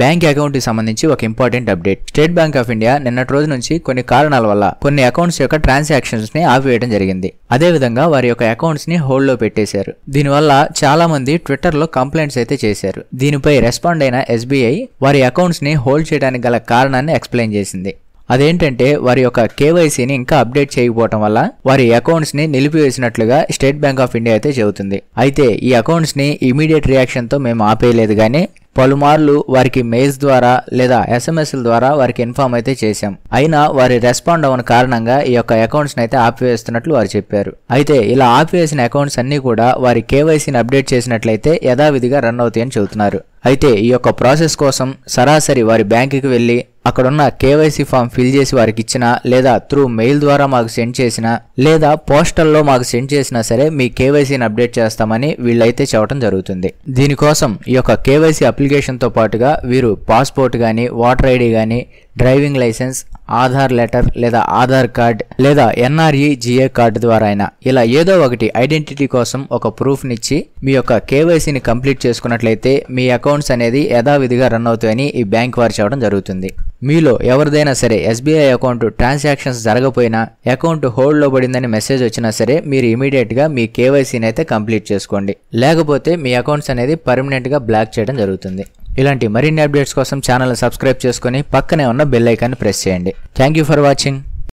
bank అకౌంట్కి సంబంధించి ఒక important update State Bank of India నిన్నటి రోజు నుంచి కొన్ని కారణాల వల్ల కొన్ని అకౌంట్స్ యొక్క ట్రాన్సాక్షన్స్ ని ఆపివేయడం జరిగింది విధంగా వారి యొక్క అకౌంట్స్ ని హోల్డ్ లో పెట్టేశారు దీనివల్ల చాలా మంది ట్విట్టర్ లో కంప్లైంట్స్ అయితే చేశారు దీనిపై రెస్పాండ్ అయిన ఎస్బీఐ వారి అకౌంట్స్ ని హోల్డ్ చేయడానికి గల కారణాన్ని ఎక్స్ప్లెయిన్ చేసింది అదేంటంటే వారి యొక్క కేవైసీని ఇంకా అప్డేట్ చేయకపోవటం వల్ల వారి అకౌంట్స్ ని నిలిపివేసినట్లుగా స్టేట్ బ్యాంక్ ఆఫ్ ఇండియా అయితే చెబుతుంది అయితే ఈ అకౌంట్స్ ని ఇమీడియట్ రియాక్షన్ తో మేము ఆపేయలేదు కానీ పలుమార్లు వారికి మెయిల్స్ ద్వారా లేదా ఎస్ఎంఎస్ల ద్వారా వారికి ఇన్ఫామ్ అయితే చేశాం అయినా వారి రెస్పాండ్ అవ్వని కారణంగా ఈ యొక్క అకౌంట్స్ని అయితే ఆపివేస్తున్నట్లు వారు చెప్పారు అయితే ఇలా ఆపివేసిన అకౌంట్స్ అన్నీ కూడా వారి కేవైసీని అప్డేట్ చేసినట్లయితే యథావిధిగా రన్ అవుతాయని చెబుతున్నారు అయితే ఈ యొక్క ప్రాసెస్ కోసం సరాసరి వారి బ్యాంకుకి వెళ్ళి అక్కడున్న కేవైసీ ఫామ్ ఫిల్ చేసి వారికి ఇచ్చినా లేదా త్రూ మెయిల్ ద్వారా మాకు సెండ్ చేసినా లేదా పోస్టల్లో మాకు సెండ్ చేసినా సరే మీ కేవైసీని అప్డేట్ చేస్తామని వీళ్ళైతే చెప్పడం జరుగుతుంది దీనికోసం ఈ యొక్క కేవైసీ అప్లికేషన్తో పాటుగా వీరు పాస్పోర్ట్ కానీ ఓటర్ ఐడి కానీ డ్రైవింగ్ లైసెన్స్ ఆధార్ లెటర్ లేదా ఆధార్ కార్డ్ లేదా ఎన్ఆర్ఈ జిఏ కార్డు ద్వారా అయినా ఇలా ఏదో ఒకటి ఐడెంటిటీ కోసం ఒక ప్రూఫ్నిచ్చి మీ యొక్క కేవైసీని కంప్లీట్ చేసుకున్నట్లయితే మీ అకౌంట్స్ అనేది యథావిధిగా రన్ అవుతాయని ఈ బ్యాంక్ వారు చెప్పడం జరుగుతుంది మీలో ఎవరిదైనా సరే ఎస్బీఐ అకౌంట్ ట్రాన్సాక్షన్స్ జరగపోయినా అకౌంట్ హోల్డ్లో పడిందని మెసేజ్ వచ్చినా సరే మీరు ఇమీడియట్గా మీ కేవైసీని అయితే కంప్లీట్ చేసుకోండి లేకపోతే మీ అకౌంట్స్ అనేది పర్మనెంట్గా బ్లాక్ చేయడం జరుగుతుంది ఇలాంటి మరిన్ని అప్డేట్స్ కోసం ఛానల్ సబ్స్క్రైబ్ చేసుకుని పక్కనే ఉన్న బెల్ ఐకాన్ని ప్రెస్ చేయండి థ్యాంక్ యూ ఫర్ వాచింగ్